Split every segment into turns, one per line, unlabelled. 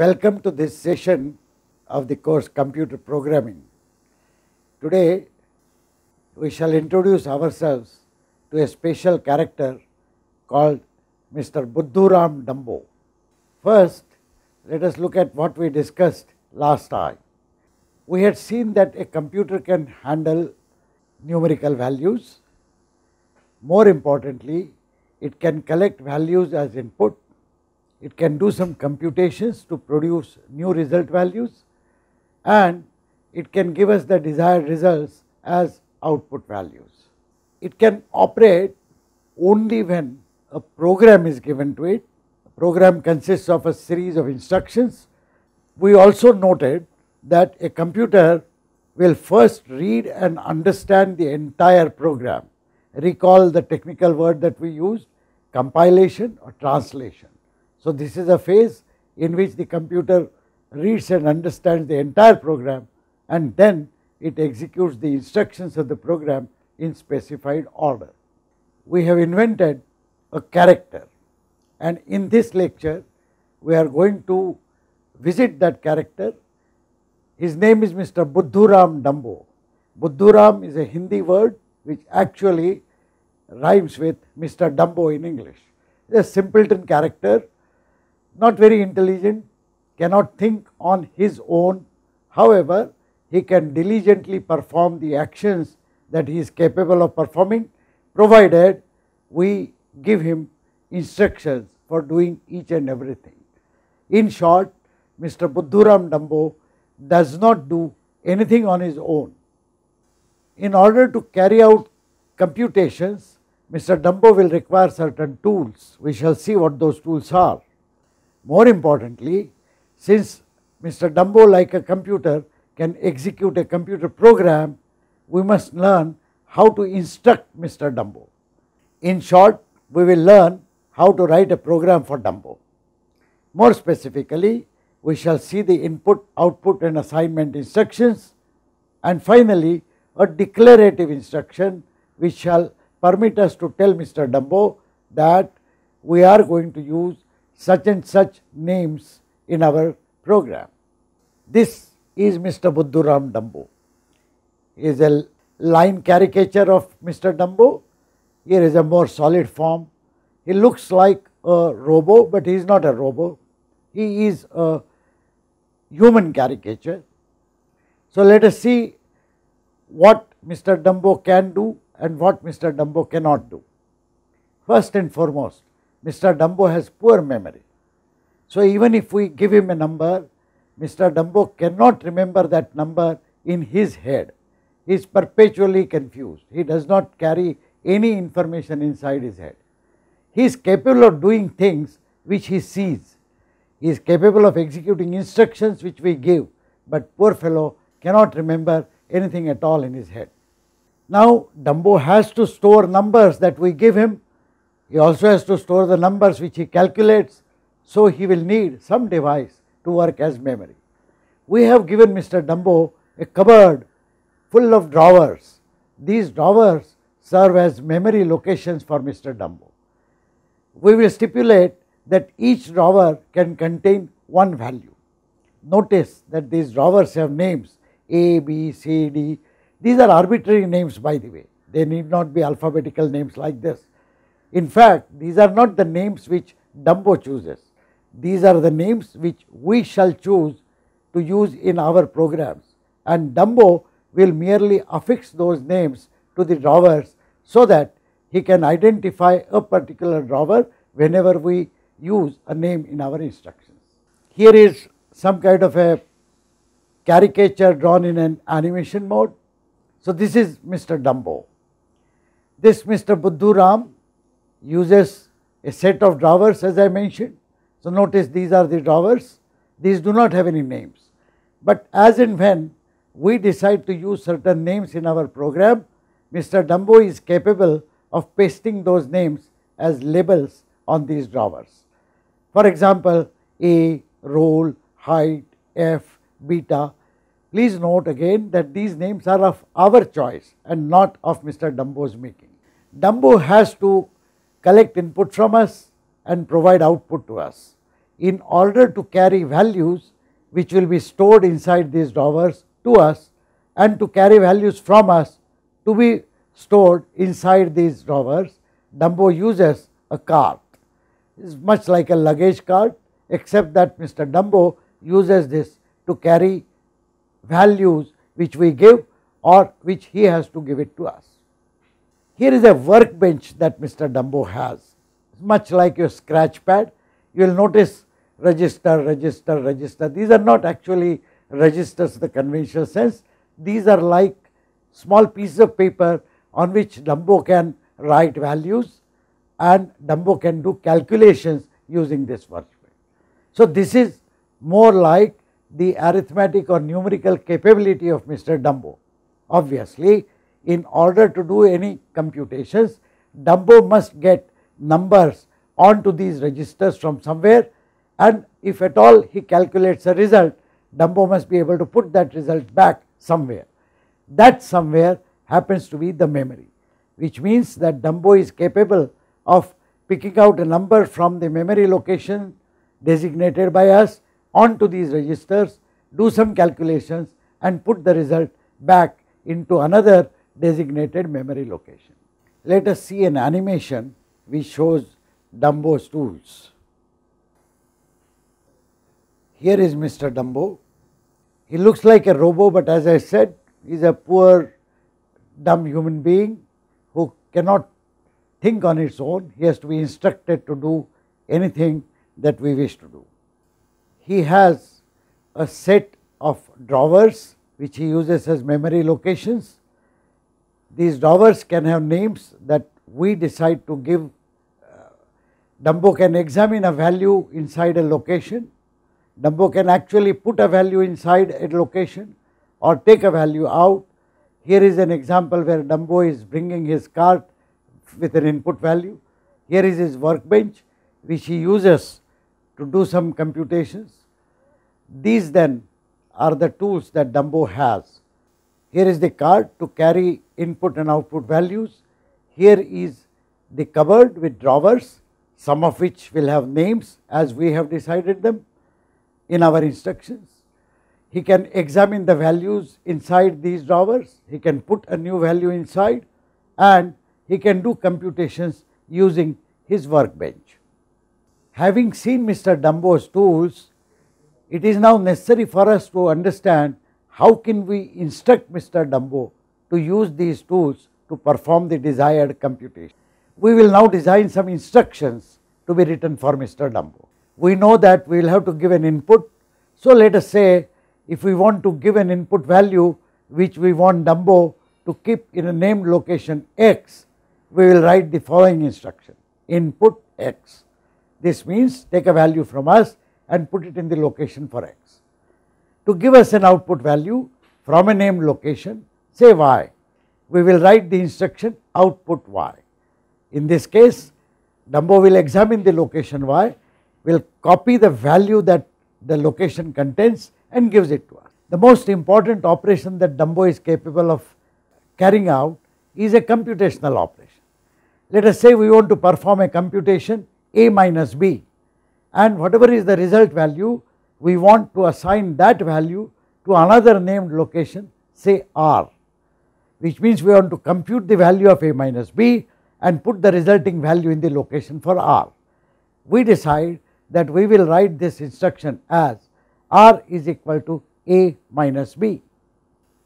Welcome to this session of the course Computer Programming. Today we shall introduce ourselves to a special character called Mr. Buddhuram Dumbo. First, let us look at what we discussed last time. We had seen that a computer can handle numerical values. More importantly, it can collect values as input it can do some computations to produce new result values and it can give us the desired results as output values. It can operate only when a program is given to it. A program consists of a series of instructions. We also noted that a computer will first read and understand the entire program. Recall the technical word that we used, compilation or translation. So, this is a phase in which the computer reads and understands the entire program and then it executes the instructions of the program in specified order. We have invented a character and in this lecture we are going to visit that character. His name is Mr. Buddhuram Dumbo. Buddhuram is a Hindi word which actually rhymes with Mr. Dumbo in English. A simpleton character not very intelligent, cannot think on his own. However, he can diligently perform the actions that he is capable of performing provided we give him instructions for doing each and everything. In short, Mr. Budhram Dambo does not do anything on his own. In order to carry out computations, Mr. Dumbo will require certain tools. We shall see what those tools are. More importantly, since Mr. Dumbo like a computer can execute a computer program, we must learn how to instruct Mr. Dumbo. In short, we will learn how to write a program for Dumbo. More specifically, we shall see the input, output and assignment instructions and finally a declarative instruction which shall permit us to tell Mr. Dumbo that we are going to use such and such names in our program. This is Mr. Buddhuram Dumbo. He is a line caricature of Mr. Dumbo. Here is a more solid form. He looks like a robo, but he is not a robo. He is a human caricature. So, let us see what Mr. Dumbo can do and what Mr. Dumbo cannot do. First and foremost, Mr. Dumbo has poor memory. So even if we give him a number, Mr. Dumbo cannot remember that number in his head. He is perpetually confused. He does not carry any information inside his head. He is capable of doing things which he sees. He is capable of executing instructions which we give, but poor fellow cannot remember anything at all in his head. Now, Dumbo has to store numbers that we give him he also has to store the numbers which he calculates, so he will need some device to work as memory. We have given Mr. Dumbo a cupboard full of drawers. These drawers serve as memory locations for Mr. Dumbo. We will stipulate that each drawer can contain one value. Notice that these drawers have names A, B, C, D. These are arbitrary names by the way. They need not be alphabetical names like this. In fact, these are not the names which Dumbo chooses, these are the names which we shall choose to use in our programs and Dumbo will merely affix those names to the drawers so that he can identify a particular drawer whenever we use a name in our instructions. Here is some kind of a caricature drawn in an animation mode. So, this is Mr. Dumbo. This Mr. Buddhu Ram uses a set of drawers as I mentioned. So, notice these are the drawers, these do not have any names. But as and when we decide to use certain names in our program, Mr. Dumbo is capable of pasting those names as labels on these drawers. For example, A, roll, height, F, beta. Please note again that these names are of our choice and not of Mr. Dumbo's making. Dumbo has to collect input from us and provide output to us in order to carry values which will be stored inside these drawers to us and to carry values from us to be stored inside these drawers. Dumbo uses a cart, it is much like a luggage cart except that Mr. Dumbo uses this to carry values which we give or which he has to give it to us. Here is a workbench that Mr. Dumbo has, much like your scratch pad. You will notice register, register, register. These are not actually registers in the conventional sense. These are like small pieces of paper on which Dumbo can write values and Dumbo can do calculations using this workbench. So, this is more like the arithmetic or numerical capability of Mr. Dumbo. Obviously, in order to do any computations, Dumbo must get numbers onto these registers from somewhere and if at all he calculates a result, Dumbo must be able to put that result back somewhere. That somewhere happens to be the memory, which means that Dumbo is capable of picking out a number from the memory location designated by us onto these registers, do some calculations and put the result back into another designated memory location. Let us see an animation which shows Dumbo's tools. Here is Mr. Dumbo. He looks like a robo, but as I said, he is a poor, dumb human being who cannot think on its own. He has to be instructed to do anything that we wish to do. He has a set of drawers which he uses as memory locations these drawers can have names that we decide to give. Uh, Dumbo can examine a value inside a location. Dumbo can actually put a value inside a location or take a value out. Here is an example where Dumbo is bringing his cart with an input value. Here is his workbench which he uses to do some computations. These then are the tools that Dumbo has. Here is the card to carry input and output values. Here is the cupboard with drawers, some of which will have names as we have decided them in our instructions. He can examine the values inside these drawers, he can put a new value inside and he can do computations using his workbench. Having seen Mr. Dumbo's tools, it is now necessary for us to understand how can we instruct Mr. Dumbo to use these tools to perform the desired computation. We will now design some instructions to be written for Mr. Dumbo. We know that we will have to give an input. So, let us say if we want to give an input value which we want Dumbo to keep in a named location x, we will write the following instruction input x. This means take a value from us and put it in the location for x to give us an output value from a named location, say y. We will write the instruction output y. In this case, Dumbo will examine the location y, will copy the value that the location contains and gives it to us. The most important operation that Dumbo is capable of carrying out is a computational operation. Let us say we want to perform a computation a minus b and whatever is the result value we want to assign that value to another named location say r which means we want to compute the value of a minus b and put the resulting value in the location for r. We decide that we will write this instruction as r is equal to a minus b.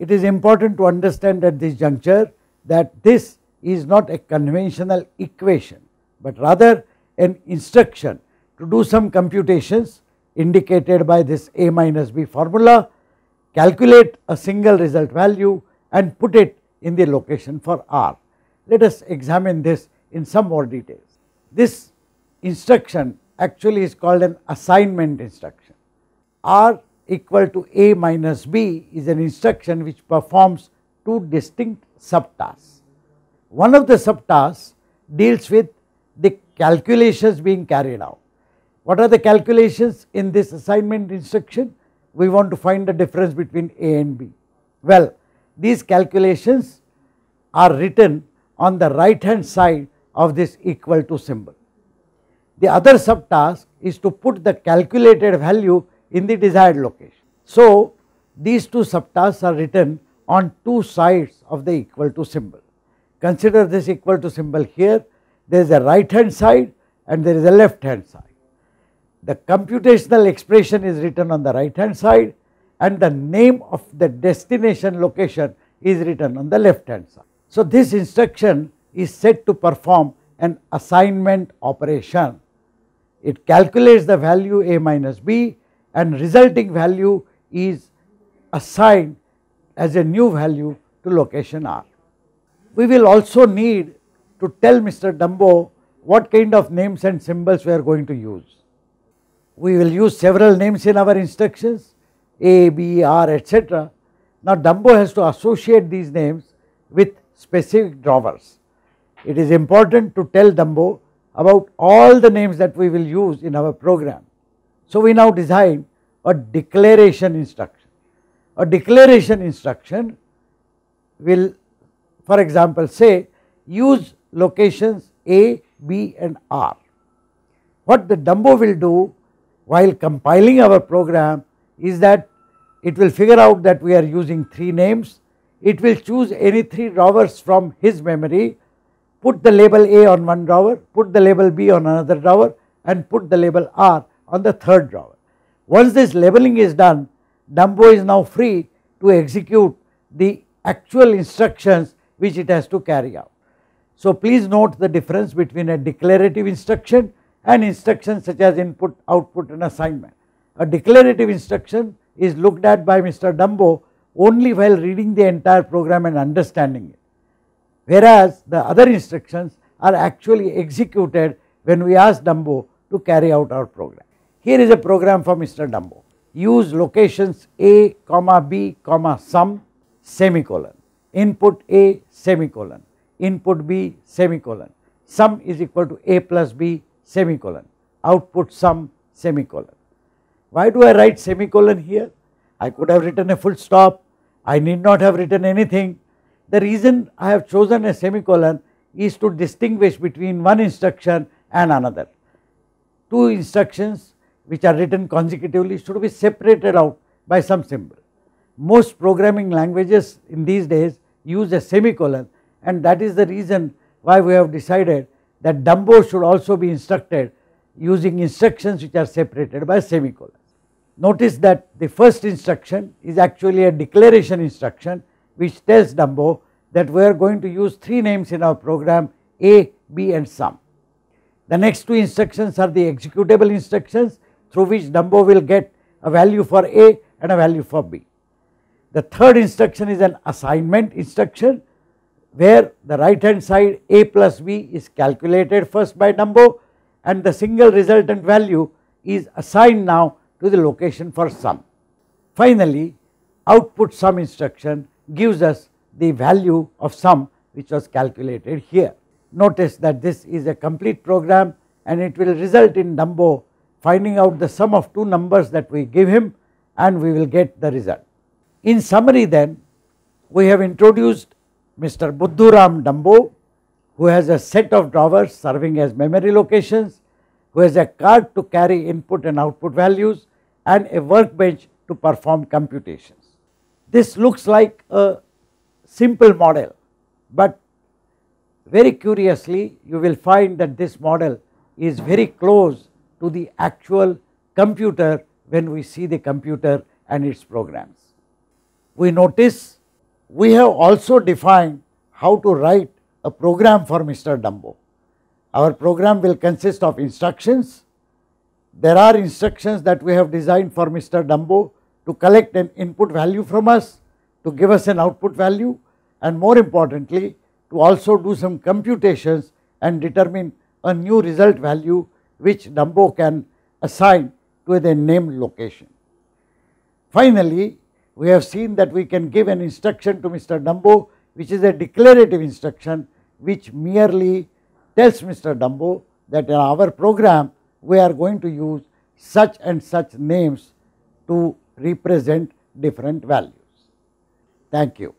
It is important to understand at this juncture that this is not a conventional equation, but rather an instruction to do some computations indicated by this A minus B formula, calculate a single result value and put it in the location for R. Let us examine this in some more details. This instruction actually is called an assignment instruction. R equal to A minus B is an instruction which performs two distinct subtasks. One of the subtasks deals with the calculations being carried out what are the calculations in this assignment instruction? We want to find the difference between A and B. Well, these calculations are written on the right hand side of this equal to symbol. The other subtask is to put the calculated value in the desired location. So, these two subtasks are written on two sides of the equal to symbol. Consider this equal to symbol here, there is a right hand side and there is a left hand side. The computational expression is written on the right hand side and the name of the destination location is written on the left hand side. So, this instruction is set to perform an assignment operation. It calculates the value a minus b and resulting value is assigned as a new value to location r. We will also need to tell Mr. Dumbo what kind of names and symbols we are going to use we will use several names in our instructions, A, B, R, etc. Now, Dumbo has to associate these names with specific drawers. It is important to tell Dumbo about all the names that we will use in our program. So, we now design a declaration instruction. A declaration instruction will for example say use locations A, B and R. What the Dumbo will do while compiling our program is that it will figure out that we are using three names. It will choose any three drawers from his memory, put the label A on one drawer, put the label B on another drawer and put the label R on the third drawer. Once this labeling is done, Dumbo is now free to execute the actual instructions which it has to carry out. So, please note the difference between a declarative instruction and instructions such as input, output and assignment. A declarative instruction is looked at by Mr. Dumbo only while reading the entire program and understanding it, whereas the other instructions are actually executed when we ask Dumbo to carry out our program. Here is a program for Mr. Dumbo. Use locations A, comma B, comma sum, semicolon, input A, semicolon, input B, semicolon, sum is equal to A plus B semicolon, output sum semicolon. Why do I write semicolon here? I could have written a full stop, I need not have written anything. The reason I have chosen a semicolon is to distinguish between one instruction and another. Two instructions which are written consecutively should be separated out by some symbol. Most programming languages in these days use a semicolon and that is the reason why we have decided that Dumbo should also be instructed using instructions which are separated by semicolons. Notice that the first instruction is actually a declaration instruction which tells Dumbo that we are going to use three names in our program A, B and sum. The next two instructions are the executable instructions through which Dumbo will get a value for A and a value for B. The third instruction is an assignment instruction where the right hand side a plus b is calculated first by Dumbo and the single resultant value is assigned now to the location for sum. Finally, output sum instruction gives us the value of sum which was calculated here. Notice that this is a complete program and it will result in Dumbo finding out the sum of two numbers that we give him and we will get the result. In summary then, we have introduced Mr. Buddhuram Dambo, who has a set of drawers serving as memory locations, who has a card to carry input and output values and a workbench to perform computations. This looks like a simple model, but very curiously you will find that this model is very close to the actual computer when we see the computer and its programs. We notice we have also defined how to write a program for Mr. Dumbo. Our program will consist of instructions. There are instructions that we have designed for Mr. Dumbo to collect an input value from us, to give us an output value and more importantly to also do some computations and determine a new result value which Dumbo can assign to the named location. Finally, we have seen that we can give an instruction to Mr. Dumbo which is a declarative instruction which merely tells Mr. Dumbo that in our program we are going to use such and such names to represent different values. Thank you.